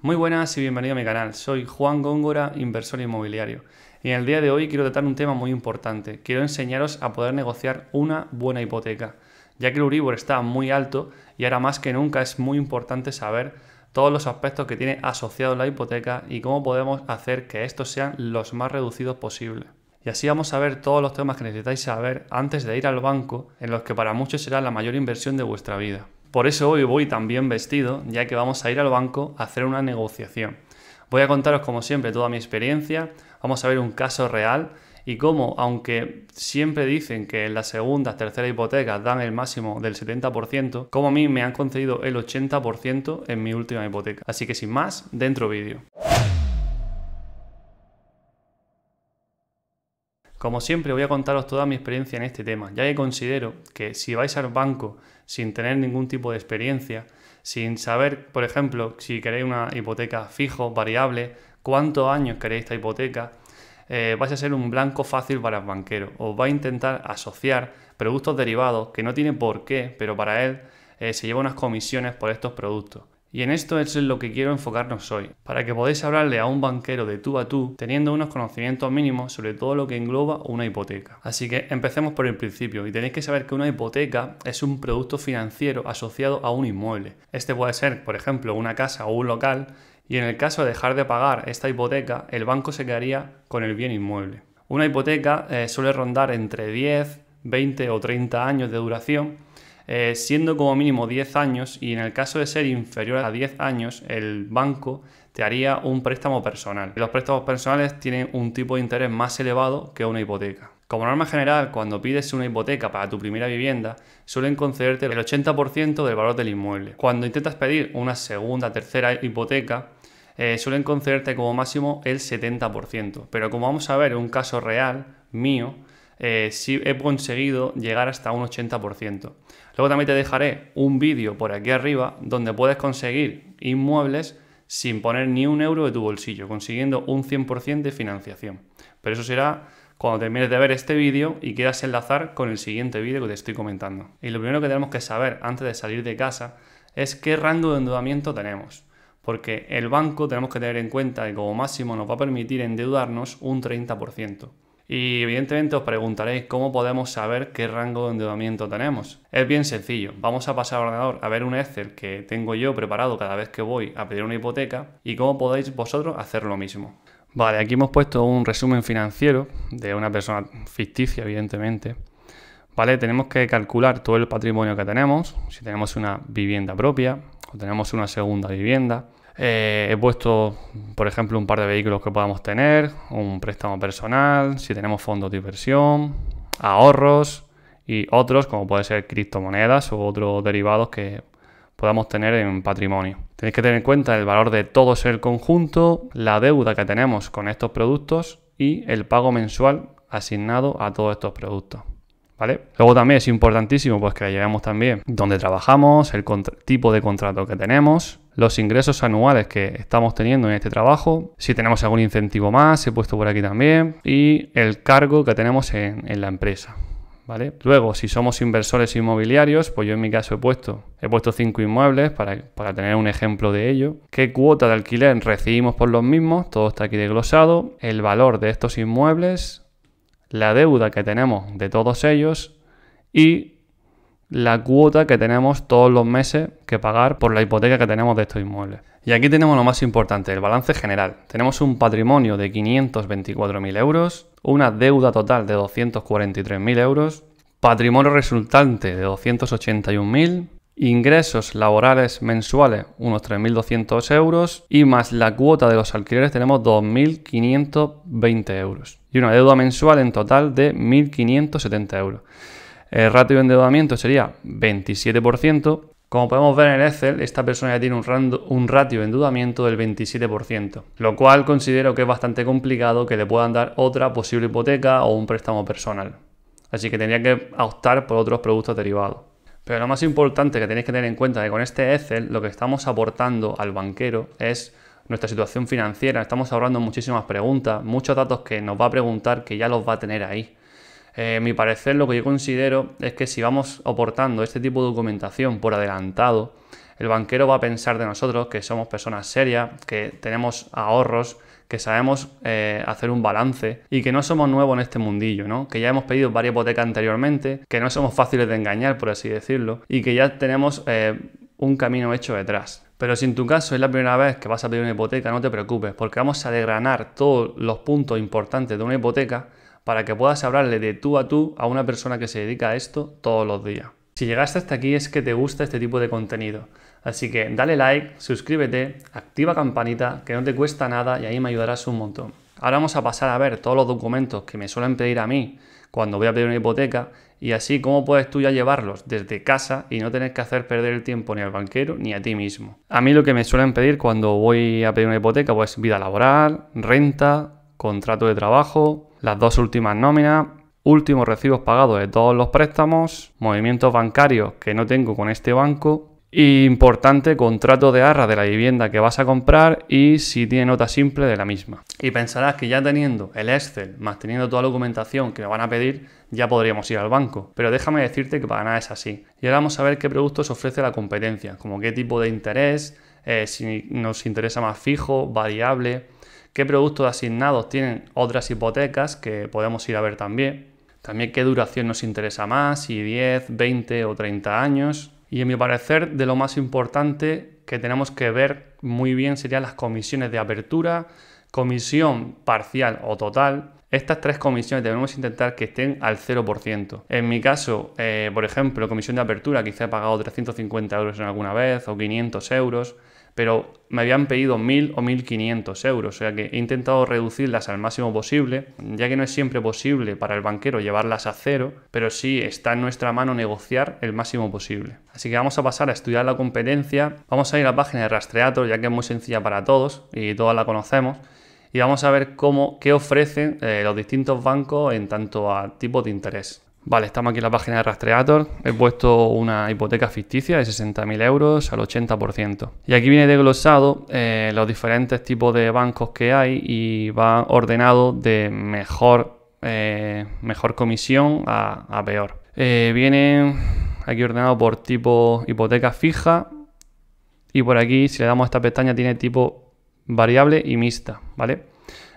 Muy buenas y bienvenido a mi canal. Soy Juan Góngora, inversor inmobiliario. Y en el día de hoy quiero tratar un tema muy importante. Quiero enseñaros a poder negociar una buena hipoteca. Ya que el Uribor está muy alto y ahora más que nunca es muy importante saber todos los aspectos que tiene asociado la hipoteca y cómo podemos hacer que estos sean los más reducidos posible. Y así vamos a ver todos los temas que necesitáis saber antes de ir al banco, en los que para muchos será la mayor inversión de vuestra vida. Por eso hoy voy también vestido, ya que vamos a ir al banco a hacer una negociación. Voy a contaros como siempre toda mi experiencia, vamos a ver un caso real y cómo, aunque siempre dicen que en las segundas, terceras hipotecas dan el máximo del 70%, como a mí me han concedido el 80% en mi última hipoteca. Así que sin más, dentro vídeo. Como siempre voy a contaros toda mi experiencia en este tema, ya que considero que si vais al banco sin tener ningún tipo de experiencia, sin saber, por ejemplo, si queréis una hipoteca fijo, variable, cuántos años queréis esta hipoteca, eh, vais a ser un blanco fácil para el banquero. Os va a intentar asociar productos derivados que no tiene por qué, pero para él eh, se lleva unas comisiones por estos productos. Y en esto es en lo que quiero enfocarnos hoy, para que podáis hablarle a un banquero de tú a tú teniendo unos conocimientos mínimos sobre todo lo que engloba una hipoteca. Así que empecemos por el principio y tenéis que saber que una hipoteca es un producto financiero asociado a un inmueble. Este puede ser, por ejemplo, una casa o un local y en el caso de dejar de pagar esta hipoteca, el banco se quedaría con el bien inmueble. Una hipoteca eh, suele rondar entre 10, 20 o 30 años de duración eh, siendo como mínimo 10 años y en el caso de ser inferior a 10 años, el banco te haría un préstamo personal. Y los préstamos personales tienen un tipo de interés más elevado que una hipoteca. Como norma general, cuando pides una hipoteca para tu primera vivienda, suelen concederte el 80% del valor del inmueble. Cuando intentas pedir una segunda, tercera hipoteca, eh, suelen concederte como máximo el 70%. Pero como vamos a ver en un caso real mío, eh, si he conseguido llegar hasta un 80%. Luego también te dejaré un vídeo por aquí arriba donde puedes conseguir inmuebles sin poner ni un euro de tu bolsillo, consiguiendo un 100% de financiación. Pero eso será cuando termines de ver este vídeo y quieras enlazar con el siguiente vídeo que te estoy comentando. Y lo primero que tenemos que saber antes de salir de casa es qué rango de endeudamiento tenemos. Porque el banco tenemos que tener en cuenta que como máximo nos va a permitir endeudarnos un 30%. Y evidentemente os preguntaréis cómo podemos saber qué rango de endeudamiento tenemos. Es bien sencillo, vamos a pasar al ordenador a ver un Excel que tengo yo preparado cada vez que voy a pedir una hipoteca y cómo podéis vosotros hacer lo mismo. Vale, aquí hemos puesto un resumen financiero de una persona ficticia, evidentemente. Vale, tenemos que calcular todo el patrimonio que tenemos, si tenemos una vivienda propia o tenemos una segunda vivienda eh, he puesto, por ejemplo, un par de vehículos que podamos tener, un préstamo personal, si tenemos fondos de inversión, ahorros y otros, como puede ser criptomonedas u otros derivados que podamos tener en patrimonio. Tenéis que tener en cuenta el valor de todo el conjunto, la deuda que tenemos con estos productos y el pago mensual asignado a todos estos productos. ¿Vale? Luego también es importantísimo pues que lleguemos también donde trabajamos, el tipo de contrato que tenemos, los ingresos anuales que estamos teniendo en este trabajo, si tenemos algún incentivo más, he puesto por aquí también, y el cargo que tenemos en, la empresa. ¿Vale? Luego, si somos inversores inmobiliarios, pues yo en mi caso he puesto, he puesto cinco inmuebles para, para, tener un ejemplo de ello. ¿Qué cuota de alquiler recibimos por los mismos? Todo está aquí desglosado. El valor de estos inmuebles, la deuda que tenemos de todos ellos y la cuota que tenemos todos los meses que pagar por la hipoteca que tenemos de estos inmuebles. Y aquí tenemos lo más importante, el balance general. Tenemos un patrimonio de 524.000 euros, una deuda total de 243.000 euros, patrimonio resultante de 281.000, ingresos laborales mensuales unos 3.200 euros y más la cuota de los alquileres tenemos 2.520 euros y una deuda mensual en total de 1.570 euros. El ratio de endeudamiento sería 27%. Como podemos ver en el Excel, esta persona ya tiene un, un, ratio de endeudamiento del 27%, lo cual considero que es bastante complicado que le puedan dar otra posible hipoteca o un préstamo personal. Así que tendría que optar por otros productos derivados. Pero lo más importante que tenéis que tener en cuenta es que con este Excel lo que estamos aportando al banquero es nuestra situación financiera, estamos ahorrando muchísimas preguntas, muchos datos que nos va a preguntar que ya los va a tener ahí. Eh, mi parecer, lo que yo considero es que si vamos aportando este tipo de documentación por adelantado, el banquero va a pensar de nosotros que somos personas serias, que tenemos ahorros, que sabemos eh, hacer un balance y que no somos nuevos en este mundillo, ¿no? Que ya hemos pedido varias hipotecas anteriormente, que no somos fáciles de engañar, por así decirlo, y que ya tenemos eh, un camino hecho detrás. Pero si en tu caso es la primera vez que vas a pedir una hipoteca, no te preocupes, porque vamos a degranar todos los puntos importantes de una hipoteca para que puedas hablarle de tú a tú a una persona que se dedica a esto todos los días. Si llegaste hasta aquí es que te gusta este tipo de contenido. Así que dale like, suscríbete, activa campanita, que no te cuesta nada y ahí me ayudarás un montón. Ahora vamos a pasar a ver todos los documentos que me suelen pedir a mí cuando voy a pedir una hipoteca y así cómo puedes tú ya llevarlos desde casa y no tener que hacer perder el tiempo ni al banquero ni a ti mismo. A mí lo que me suelen pedir cuando voy a pedir una hipoteca pues vida laboral, renta, contrato de trabajo, las dos últimas nóminas, últimos recibos pagados de todos los préstamos, movimientos bancarios que no tengo con este banco, y importante contrato de arra de la vivienda que vas a comprar y si tiene nota simple de la misma. Y pensarás que ya teniendo el Excel, más teniendo toda la documentación que me van a pedir, ya podríamos ir al banco. Pero déjame decirte que para nada es así. Y ahora vamos a ver qué productos ofrece la competencia, como qué tipo de interés, eh, si nos interesa más fijo, variable qué productos asignados tienen otras hipotecas que podemos ir a ver también, también qué duración nos interesa más, si 10, 20 o 30 años. Y en mi parecer, de lo más importante que tenemos que ver muy bien serían las comisiones de apertura, comisión parcial o total. Estas tres comisiones debemos intentar que estén al 0%. En mi caso, eh, por ejemplo, comisión de apertura, quizá he pagado 350 euros en alguna vez o 500 euros pero me habían pedido 1.000 o 1.500 euros, o sea que he intentado reducirlas al máximo posible, ya que no es siempre posible para el banquero llevarlas a cero, pero sí está en nuestra mano negociar el máximo posible. Así que vamos a pasar a estudiar la competencia, vamos a ir a la página de Rastreator, ya que es muy sencilla para todos y todas la conocemos y vamos a ver cómo, qué ofrecen eh, los distintos bancos en tanto a tipos de interés. Vale, estamos aquí en la página de Rastreator. He puesto una hipoteca ficticia de 60.000 euros al 80%. Y aquí viene desglosado eh, los diferentes tipos de bancos que hay y va ordenado de mejor, eh, mejor comisión a, peor. Eh, viene aquí ordenado por tipo hipoteca fija. Y por aquí, si le damos a esta pestaña, tiene tipo variable y mixta, ¿vale?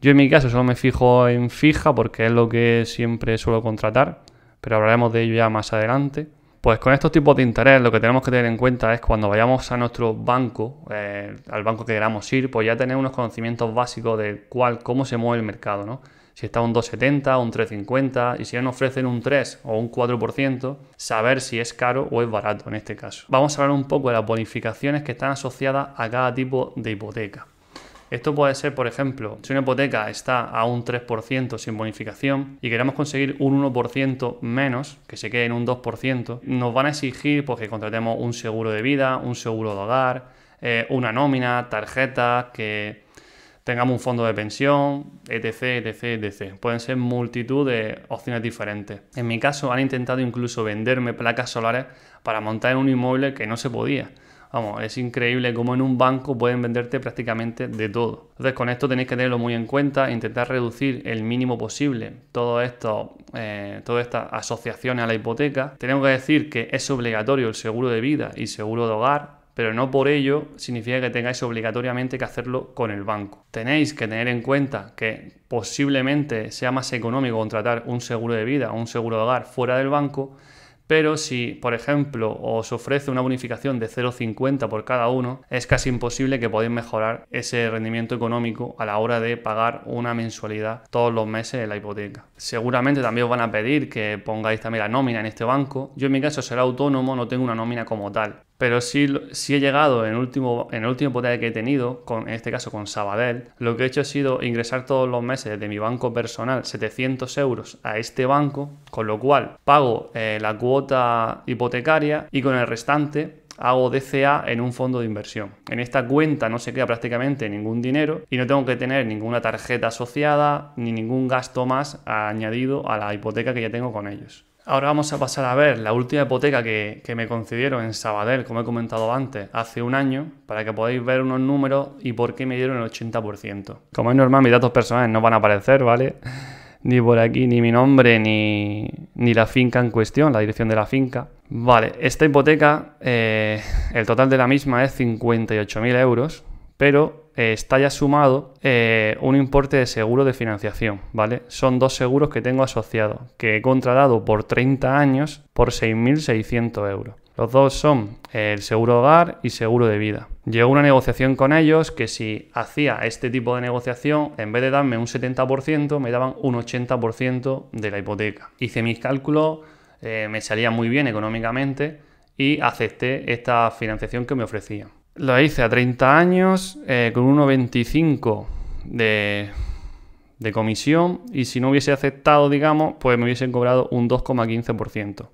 Yo en mi caso solo me fijo en fija porque es lo que siempre suelo contratar pero hablaremos de ello ya más adelante. Pues con estos tipos de interés lo que tenemos que tener en cuenta es cuando vayamos a nuestro banco, eh, al banco que queramos ir, pues ya tener unos conocimientos básicos de cuál, cómo se mueve el mercado, ¿no? Si está un 2,70, un 3,50 y si nos ofrecen un 3 o un 4%, saber si es caro o es barato en este caso. Vamos a hablar un poco de las bonificaciones que están asociadas a cada tipo de hipoteca. Esto puede ser, por ejemplo, si una hipoteca está a un 3% sin bonificación y queremos conseguir un 1% menos, que se quede en un 2%, nos van a exigir pues, que contratemos un seguro de vida, un seguro de hogar, eh, una nómina, tarjetas, que tengamos un fondo de pensión, etc, etc, etc. Pueden ser multitud de opciones diferentes. En mi caso han intentado incluso venderme placas solares para montar en un inmueble que no se podía. Vamos, es increíble cómo en un banco pueden venderte prácticamente de todo. Entonces con esto tenéis que tenerlo muy en cuenta, intentar reducir el mínimo posible todo esto, eh, todas estas asociaciones a la hipoteca. Tenemos que decir que es obligatorio el seguro de vida y seguro de hogar, pero no por ello significa que tengáis obligatoriamente que hacerlo con el banco. Tenéis que tener en cuenta que posiblemente sea más económico contratar un seguro de vida o un seguro de hogar fuera del banco pero si, por ejemplo, os ofrece una bonificación de 0,50 por cada uno, es casi imposible que podáis mejorar ese rendimiento económico a la hora de pagar una mensualidad todos los meses de la hipoteca. Seguramente también os van a pedir que pongáis también la nómina en este banco. Yo en mi caso será autónomo, no tengo una nómina como tal, pero sí, he llegado en, último, en el último poder que he tenido, con, en este caso con Sabadell, lo que he hecho ha sido ingresar todos los meses de mi banco personal 700 euros a este banco, con lo cual pago eh, la cuota hipotecaria y con el restante hago DCA en un fondo de inversión. En esta cuenta no se queda prácticamente ningún dinero y no tengo que tener ninguna tarjeta asociada ni ningún gasto más añadido a la hipoteca que ya tengo con ellos. Ahora vamos a pasar a ver la última hipoteca que, que, me concedieron en Sabadell, como he comentado antes, hace un año, para que podáis ver unos números y por qué me dieron el 80%. Como es normal, mis datos personales no van a aparecer, ¿vale? Ni por aquí, ni mi nombre, ni, ni la finca en cuestión, la dirección de la finca. Vale, esta hipoteca, eh, el total de la misma es 58.000 euros, pero eh, está ya sumado eh, un importe de seguro de financiación, ¿vale? Son dos seguros que tengo asociados, que he contratado por 30 años por 6.600 euros. Los dos son eh, el seguro hogar y seguro de vida. Llegó una negociación con ellos que si hacía este tipo de negociación, en vez de darme un 70%, me daban un 80% de la hipoteca. Hice mis cálculos, me salía muy bien económicamente y acepté esta financiación que me ofrecían. Lo hice a 30 años eh, con 1,25 de, de comisión y si no hubiese aceptado, digamos, pues me hubiesen cobrado un 2,15%.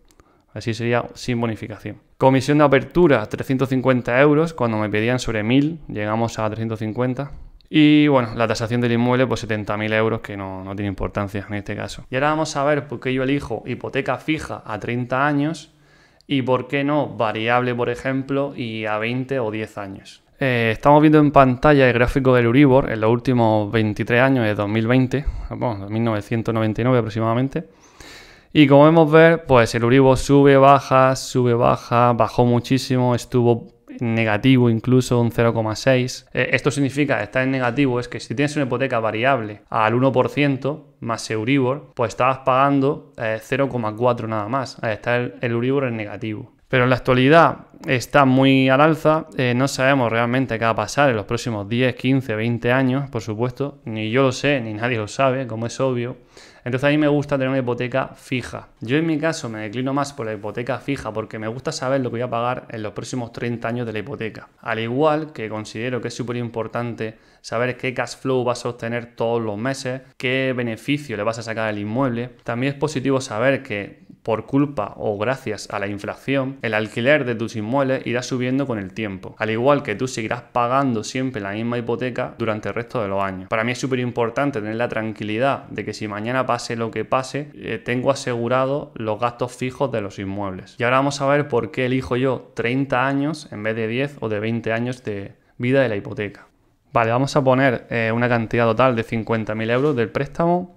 Así sería sin bonificación. Comisión de apertura, 350 euros. Cuando me pedían sobre 1000, llegamos a 350. Y bueno, la tasación del inmueble, pues 70.000 euros, que no, no tiene importancia en este caso. Y ahora vamos a ver por qué yo elijo hipoteca fija a 30 años y, por qué no, variable, por ejemplo, y a 20 o 10 años. Eh, estamos viendo en pantalla el gráfico del Uribor en los últimos 23 años de 2020, bueno, 1999 aproximadamente. Y como vemos ver, pues el Uribor sube, baja, sube, baja, bajó muchísimo, estuvo negativo, incluso un 0,6. Eh, esto significa, estar en negativo, es que si tienes una hipoteca variable al 1% más Euribor, pues estabas pagando 0,4 eh, nada más. Está el, Euribor en negativo. Pero en la actualidad está muy al alza, eh, no sabemos realmente qué va a pasar en los próximos 10, 15, 20 años, por supuesto, ni yo lo sé, ni nadie lo sabe, como es obvio. Entonces a mí me gusta tener una hipoteca fija. Yo en mi caso me declino más por la hipoteca fija porque me gusta saber lo que voy a pagar en los próximos 30 años de la hipoteca. Al igual que considero que es súper importante saber qué cash flow vas a obtener todos los meses, qué beneficio le vas a sacar al inmueble. También es positivo saber que por culpa o gracias a la inflación, el alquiler de tus inmuebles irá subiendo con el tiempo, al igual que tú seguirás pagando siempre la misma hipoteca durante el resto de los años. Para mí es súper importante tener la tranquilidad de que si mañana pase lo que pase, eh, tengo asegurado los gastos fijos de los inmuebles. Y ahora vamos a ver por qué elijo yo 30 años en vez de 10 o de 20 años de vida de la hipoteca. Vale, vamos a poner eh, una cantidad total de 50.000 euros del préstamo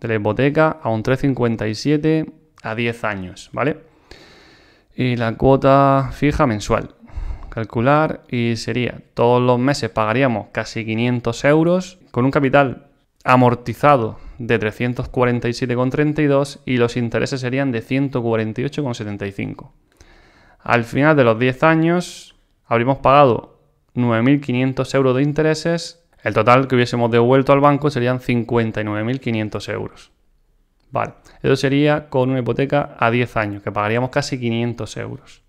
de la hipoteca a un 357 10 años, ¿vale? Y la cuota fija mensual. Calcular y sería, todos los meses pagaríamos casi 500 euros con un capital amortizado de 347,32 y los intereses serían de 148,75. Al final de los 10 años habríamos pagado 9.500 euros de intereses. El total que hubiésemos devuelto al banco serían 59.500 euros. Vale, eso sería con una hipoteca a 10 años, que pagaríamos casi 500 euros.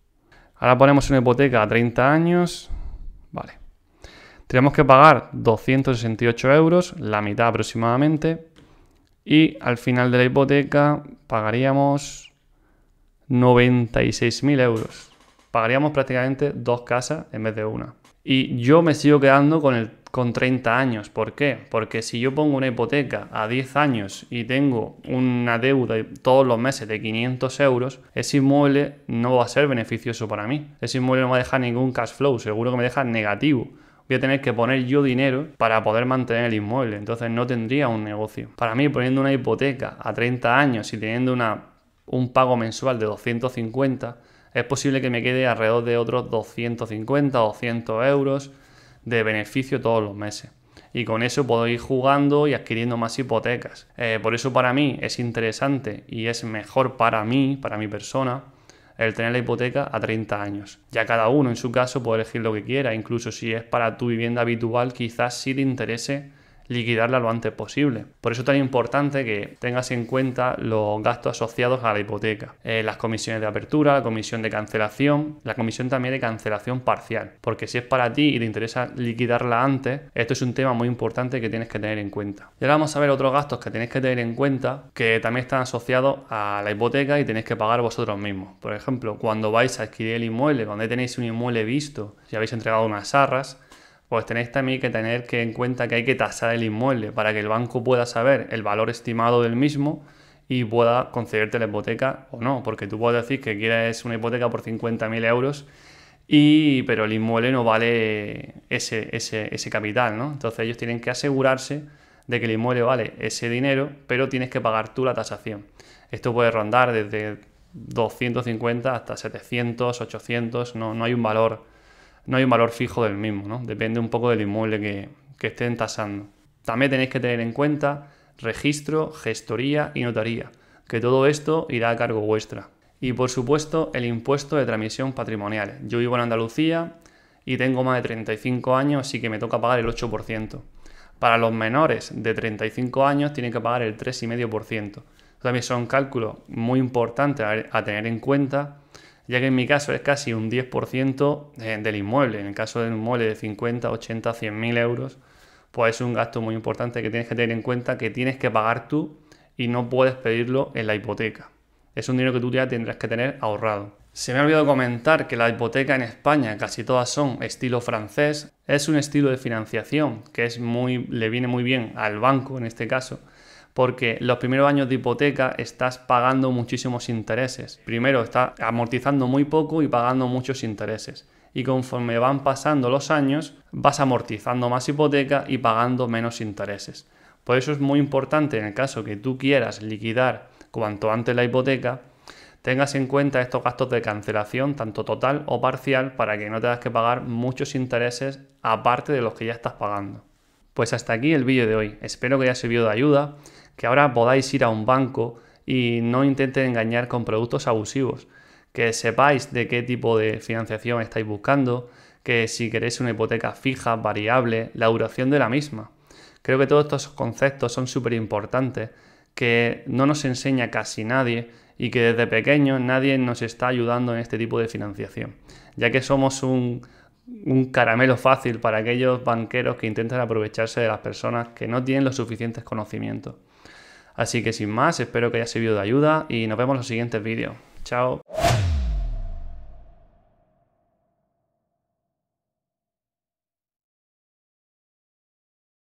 Ahora ponemos una hipoteca a 30 años. Vale. Tenemos que pagar 268 euros, la mitad aproximadamente. Y al final de la hipoteca pagaríamos 96.000 euros. Pagaríamos prácticamente dos casas en vez de una. Y yo me sigo quedando con el con 30 años. ¿Por qué? Porque si yo pongo una hipoteca a 10 años y tengo una deuda todos los meses de 500 euros, ese inmueble no va a ser beneficioso para mí. Ese inmueble no va a dejar ningún cash flow, seguro que me deja negativo voy a tener que poner yo dinero para poder mantener el inmueble. Entonces no tendría un negocio. Para mí, poniendo una hipoteca a 30 años y teniendo un pago mensual de 250, es posible que me quede alrededor de otros 250, 200 euros de beneficio todos los meses. Y con eso puedo ir jugando y adquiriendo más hipotecas. Eh, por eso para mí es interesante y es mejor para mí, para mi persona, el tener la hipoteca a 30 años. Ya cada uno en su caso puede elegir lo que quiera, incluso si es para tu vivienda habitual, quizás sí le interese liquidarla lo antes posible. Por eso es tan importante que tengas en cuenta los gastos asociados a la hipoteca, eh, las comisiones de apertura, la comisión de cancelación, la comisión también de cancelación parcial, porque si es para ti y te interesa liquidarla antes, esto es un tema muy importante que tienes que tener en cuenta. Y ahora vamos a ver otros gastos que tenéis que tener en cuenta que también están asociados a la hipoteca y tenéis que pagar vosotros mismos. Por ejemplo, cuando vais a adquirir el inmueble, cuando tenéis un inmueble visto, si habéis entregado unas arras, pues tenéis también que tener que en cuenta que hay que tasar el inmueble para que el banco pueda saber el valor estimado del mismo y pueda concederte la hipoteca o no, porque tú puedes decir que quieres una hipoteca por 50.000 euros, y, pero el inmueble no vale ese, ese, ese capital, ¿no? Entonces ellos tienen que asegurarse de que el inmueble vale ese dinero, pero tienes que pagar tú la tasación. Esto puede rondar desde 250 hasta 700, 800, no, no hay un valor no hay un valor fijo del mismo, ¿no? Depende un poco del inmueble que, que estén tasando. También tenéis que tener en cuenta registro, gestoría y notaría, que todo esto irá a cargo vuestra. Y por supuesto, el impuesto de transmisión patrimonial. Yo vivo en Andalucía y tengo más de 35 años, así que me toca pagar el 8%. Para los menores de 35 años tienen que pagar el 3,5%. También son cálculos muy importantes a tener en cuenta ya que en mi caso es casi un 10% eh, del inmueble. En el caso de un inmueble de 50, 80, 100 mil euros, pues es un gasto muy importante que tienes que tener en cuenta que tienes que pagar tú y no puedes pedirlo en la hipoteca. Es un dinero que tú ya tendrás que tener ahorrado. Se me ha olvidado comentar que la hipoteca en España, casi todas son estilo francés, es un estilo de financiación que es muy, le viene muy bien al banco en este caso, porque los primeros años de hipoteca estás pagando muchísimos intereses. Primero, estás amortizando muy poco y pagando muchos intereses. Y conforme van pasando los años, vas amortizando más hipoteca y pagando menos intereses. Por eso es muy importante en el caso que tú quieras liquidar cuanto antes la hipoteca, tengas en cuenta estos gastos de cancelación, tanto total o parcial, para que no tengas que pagar muchos intereses aparte de los que ya estás pagando. Pues hasta aquí el vídeo de hoy. Espero que haya servido de ayuda que ahora podáis ir a un banco y no intenten engañar con productos abusivos, que sepáis de qué tipo de financiación estáis buscando, que si queréis una hipoteca fija, variable, la duración de la misma. Creo que todos estos conceptos son súper importantes, que no nos enseña casi nadie y que desde pequeños nadie nos está ayudando en este tipo de financiación, ya que somos un, un caramelo fácil para aquellos banqueros que intentan aprovecharse de las personas que no tienen los suficientes conocimientos. Así que sin más, espero que haya servido de ayuda y nos vemos en los siguientes vídeos. Chao.